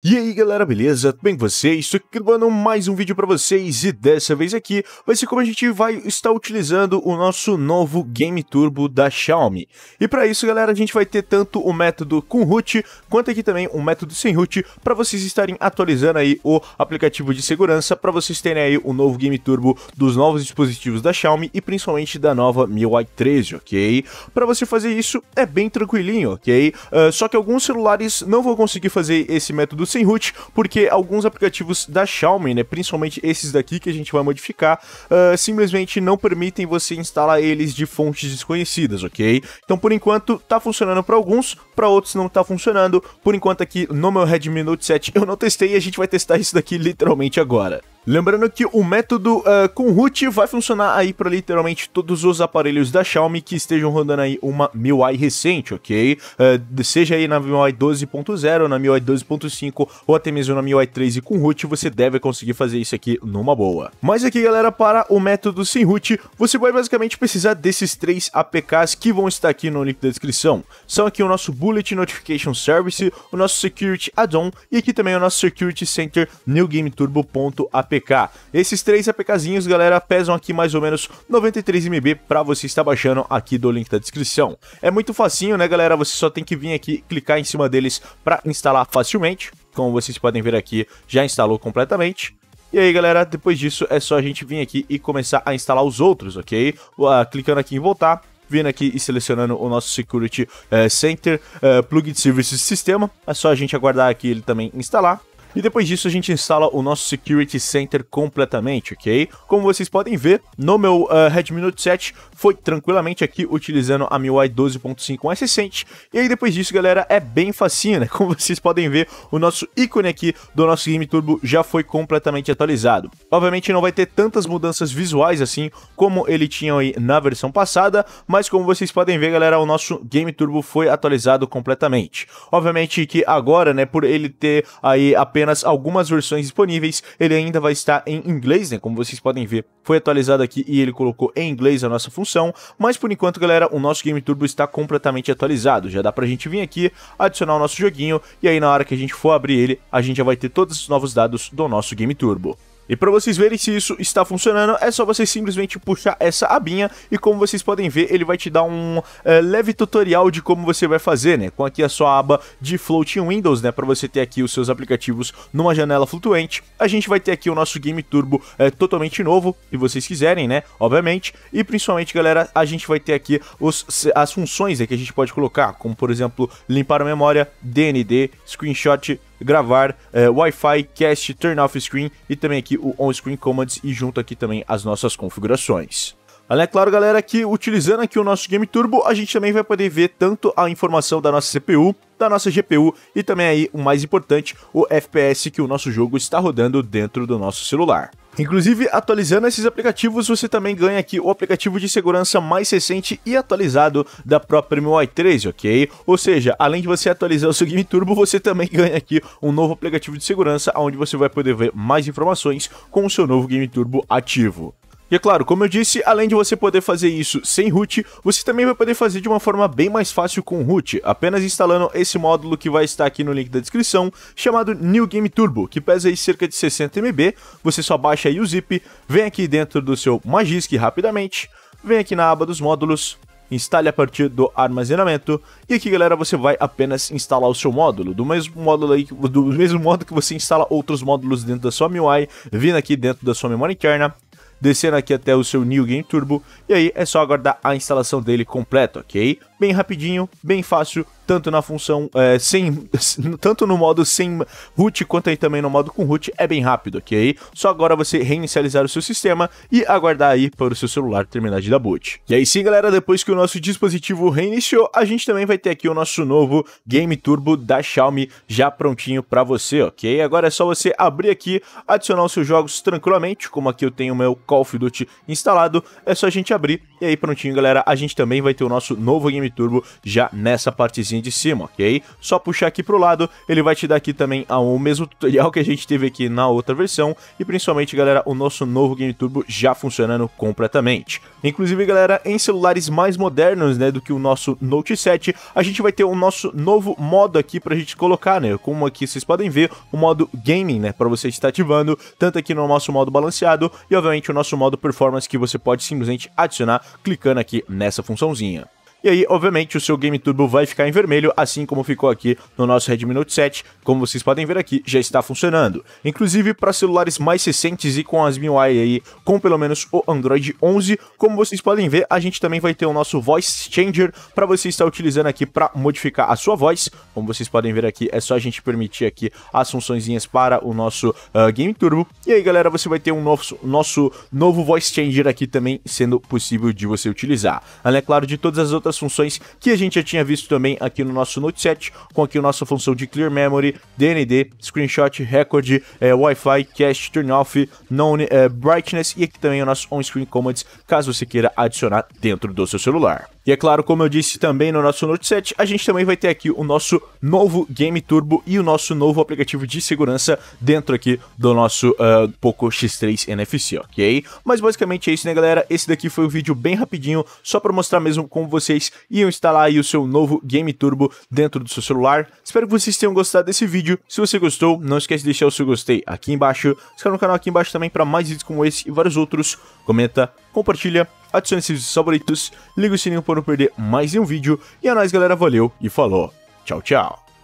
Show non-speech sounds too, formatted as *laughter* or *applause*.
E aí galera, beleza? Tudo bem com vocês? Estou gravando mais um vídeo para vocês e dessa vez aqui vai ser como a gente vai estar utilizando o nosso novo Game Turbo da Xiaomi. E para isso galera, a gente vai ter tanto o método com root, quanto aqui também o método sem root, para vocês estarem atualizando aí o aplicativo de segurança, para vocês terem aí o novo Game Turbo dos novos dispositivos da Xiaomi e principalmente da nova MIUI 13, ok? Para você fazer isso é bem tranquilinho, ok? Uh, só que alguns celulares não vão conseguir fazer esse método sem root, porque alguns aplicativos da Xiaomi, né, principalmente esses daqui que a gente vai modificar, uh, simplesmente não permitem você instalar eles de fontes desconhecidas, ok? Então por enquanto tá funcionando para alguns, para outros não tá funcionando. Por enquanto aqui no meu Redmi Note 7 eu não testei e a gente vai testar isso daqui literalmente agora. Lembrando que o método uh, com root vai funcionar aí para literalmente todos os aparelhos da Xiaomi que estejam rodando aí uma MIUI recente, ok? Uh, seja aí na MIUI 12.0, na MIUI 12.5 ou até mesmo na MIUI 13 com root, você deve conseguir fazer isso aqui numa boa. Mas aqui, galera, para o método sem root, você vai basicamente precisar desses três APKs que vão estar aqui no link da descrição. São aqui o nosso Bullet Notification Service, o nosso Security Add-on e aqui também o nosso Security Center New Game Turbo.apk APK. Esses três APKzinhos, galera, pesam aqui mais ou menos 93 MB para você estar baixando aqui do link da descrição. É muito facinho, né, galera? Você só tem que vir aqui, clicar em cima deles para instalar facilmente. Como vocês podem ver aqui, já instalou completamente. E aí, galera, depois disso é só a gente vir aqui e começar a instalar os outros, ok? Uh, clicando aqui em voltar, vindo aqui e selecionando o nosso Security uh, Center uh, eh, Plugin Services Sistema. É só a gente aguardar aqui ele também instalar. E depois disso a gente instala o nosso Security Center completamente, ok? Como vocês podem ver, no meu uh, eh, Redmi Note 7 foi tranquilamente aqui utilizando a MIUI 12.5 mais recente. E aí depois disso, galera, é bem facinho, né? *laughs* Como vocês podem ver, o nosso ícone aqui do nosso Game Turbo já foi completamente atualizado. Obviamente não vai ter tantas mudanças visuais assim como ele tinha aí na versão passada, mas como vocês podem ver, galera, o nosso Game Turbo foi atualizado completamente. Obviamente que agora, né, por ele ter aí apenas apenas algumas versões disponíveis. Ele ainda vai estar em inglês, né? Como vocês podem ver, foi atualizado aqui e ele colocou em inglês a nossa função. Mas por enquanto, galera, o nosso Game Turbo está completamente atualizado. Já dá pra gente vir aqui, adicionar o nosso joguinho e aí na hora que a gente for abrir ele, a gente já vai ter todos os novos dados do nosso Game Turbo. E para vocês verem se isso está funcionando, é só vocês simplesmente puxar essa abinha e como vocês podem ver, ele vai te dar um é, leve tutorial de como você vai fazer, né? Com aqui a sua aba de Floating Windows, né? Para você ter aqui os seus aplicativos numa janela flutuante. A gente vai ter aqui o nosso Game Turbo é, totalmente novo, se vocês quiserem, né? Obviamente. E principalmente, galera, a gente vai ter aqui os, as funções né, que a gente pode colocar, como por exemplo, limpar a memória, DND, screenshot, gravar é, Wi-Fi, cast, turn off screen e também aqui o on-screen commands e junto aqui também as nossas configurações. Além, é claro, galera, que utilizando aqui o nosso Game Turbo, a gente também vai poder ver tanto a informação da nossa CPU, da nossa GPU e também aí, o mais importante, o FPS que o nosso jogo está rodando dentro do nosso celular. Inclusive, atualizando esses aplicativos, você também ganha aqui o aplicativo de segurança mais recente e atualizado da própria MIUI 13, ok? Ou seja, além de você atualizar o seu Game Turbo, você também *laughs* ganha aqui um novo aplicativo de segurança, onde você vai poder ver mais informações com o seu novo Game Turbo ativo. E é claro, como eu disse, além de você poder fazer isso sem root, você também vai poder fazer de uma forma bem mais fácil com root, apenas instalando esse módulo que vai estar aqui no link da descrição, chamado New Game Turbo, que pesa aí cerca de 60 MB, você só baixa aí o zip, vem aqui dentro do seu Magisk rapidamente, vem aqui na aba dos módulos, instale a partir do armazenamento. E aqui, galera, você vai apenas instalar o seu módulo, do mesmo módulo aí, do mesmo modo que você instala outros módulos dentro da sua MIUI, vindo aqui dentro da sua memória interna descendo aqui até o seu New Game Turbo, e aí é só aguardar a instalação dele completo, ok? bem rapidinho, bem fácil, tanto na função é, sem. *laughs* tanto no modo sem root quanto aí também no modo com root, é bem rápido, ok? Só agora você reinicializar o seu sistema e aguardar aí para o seu celular terminar de dar boot. E aí sim, galera, depois que o nosso dispositivo reiniciou, a gente também vai ter aqui o nosso novo Game Turbo da Xiaomi já prontinho para você, ok? Agora é só você abrir aqui, adicionar os seus jogos tranquilamente, como aqui eu tenho o meu Call of Duty instalado, é só a gente abrir e aí prontinho, galera, a gente também vai ter o nosso novo Game Turbo já nessa partezinha de cima, ok? Só puxar aqui pro lado, ele vai te dar aqui também o mesmo tutorial que a gente teve aqui na outra versão e principalmente, galera, o nosso novo Game Turbo já funcionando completamente. Inclusive, galera, em celulares mais modernos, né, do que o nosso Note 7, a gente vai ter o nosso novo modo aqui pra gente colocar, né, como aqui vocês podem ver, o modo Gaming, né, pra você estar ativando, tanto aqui no nosso modo balanceado e, obviamente, o nosso modo Performance que você pode simplesmente adicionar clicando aqui nessa funçãozinha. E aí, obviamente, o seu Game Turbo vai ficar em vermelho, assim como ficou aqui no nosso Redmi Note 7. Como vocês podem ver aqui, já está funcionando. Inclusive para celulares mais recentes e com as MIUI aí, com pelo menos o Android 11. Como vocês podem ver, a gente também vai ter o nosso Voice Changer para você estar utilizando aqui para modificar a sua voz. Como vocês podem ver aqui, é só a gente permitir aqui as funções para o nosso uh, Game Turbo. E aí, galera, você vai ter um nosso, nosso novo Voice Changer aqui também sendo possível de você utilizar. Além, é claro, de todas as outras outras funções que a gente já tinha visto também aqui no nosso Note 7, com aqui a nossa função de Clear Memory, DND, Screenshot, Record, é, Wi-Fi, Cache, Turn Off, non, é, eh, Brightness e aqui também o nosso On-Screen Commands, caso você queira adicionar dentro do seu celular. E é claro, como eu disse também no nosso Note 7, a gente também vai ter aqui o nosso novo Game Turbo e o nosso novo aplicativo de segurança dentro aqui do nosso uh, Poco X3 NFC, ok? Mas basicamente é isso, né, galera? Esse daqui foi um vídeo bem rapidinho, só para mostrar mesmo como vocês iam instalar aí o seu novo Game Turbo dentro do seu celular. Espero que vocês tenham gostado desse vídeo. Se você gostou, não esquece de deixar o seu gostei aqui embaixo. Se inscreve no canal aqui embaixo também para mais vídeos como esse e vários outros. Comenta, compartilha adicione seus favoritos, liga o sininho para não perder mais nenhum vídeo. E é nóis, galera. Valeu e falou. Tchau, tchau.